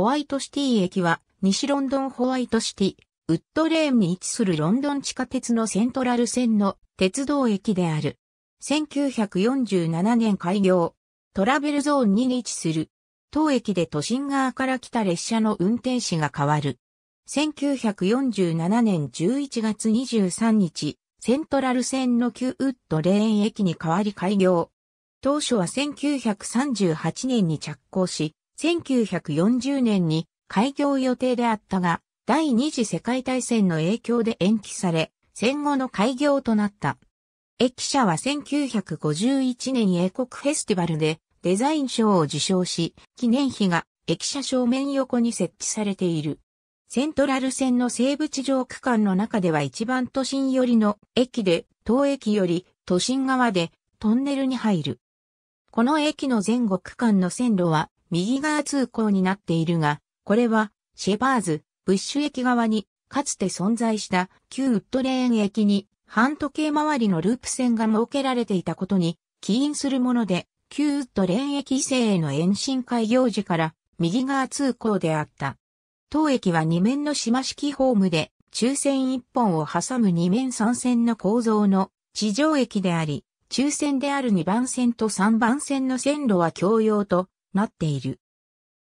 ホワイトシティ駅は西ロンドンホワイトシティ、ウッドレーンに位置するロンドン地下鉄のセントラル線の鉄道駅である。1947年開業。トラベルゾーンに位置する。当駅で都心側から来た列車の運転士が変わる。1947年11月23日、セントラル線の旧ウッドレーン駅に変わり開業。当初は1938年に着工し、1940年に開業予定であったが、第二次世界大戦の影響で延期され、戦後の開業となった。駅舎は1951年英国フェスティバルでデザイン賞を受賞し、記念碑が駅舎正面横に設置されている。セントラル線の西部地上区間の中では一番都心寄りの駅で、当駅より都心側でトンネルに入る。この駅の前後区間の線路は右側通行になっているが、これは、シェパーズ、ブッシュ駅側に、かつて存在した旧ウッドレーン駅に、半時計回りのループ線が設けられていたことに、起因するもので、旧ウッドレーン駅勢への延伸開業時から、右側通行であった。当駅は2面の島式ホームで、中線1本を挟む2面3線の構造の地上駅であり、中線である2番線と3番線の線路は共用となっている。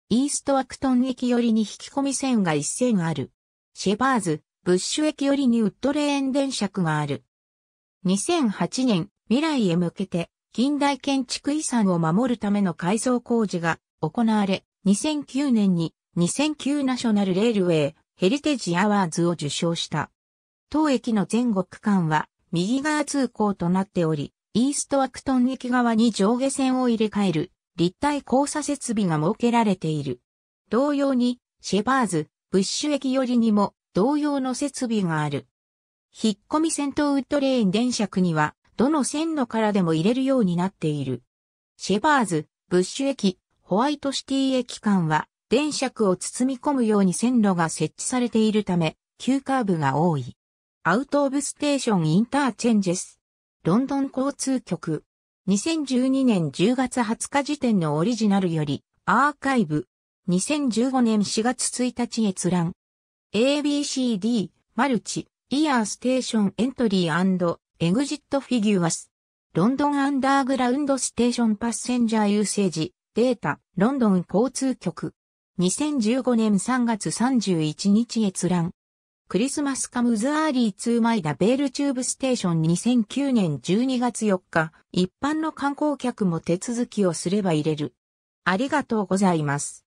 イーストアクトン駅寄りに引き込み線が一線ある。シェバーズ、ブッシュ駅寄りにウッドレーン電車区がある。2008年、未来へ向けて、近代建築遺産を守るための改装工事が行われ、2009年に2009ナショナルレールウェイヘリテージアワーズを受賞した。当駅の全国区間は右側通行となっており、イーストアクトン駅側に上下線を入れ替える立体交差設備が設けられている。同様に、シェバーズ、ブッシュ駅寄りにも同様の設備がある。引っ込み線とウッドレーン電車区には、どの線路からでも入れるようになっている。シェバーズ、ブッシュ駅、ホワイトシティ駅間は、電車区を包み込むように線路が設置されているため、急カーブが多い。アウトオブステーションインターチェンジェス。ロンドン交通局。2012年10月20日時点のオリジナルより、アーカイブ。2015年4月1日閲覧。ABCD、マルチ、イヤーステーションエントリーエグジットフィギュアス。ロンドンアンダーグラウンドステーションパッセンジャーユーセージ、データ、ロンドン交通局。2015年3月31日閲覧。クリスマスカムズアーリー2マイダベールチューブステーション2009年12月4日、一般の観光客も手続きをすれば入れる。ありがとうございます。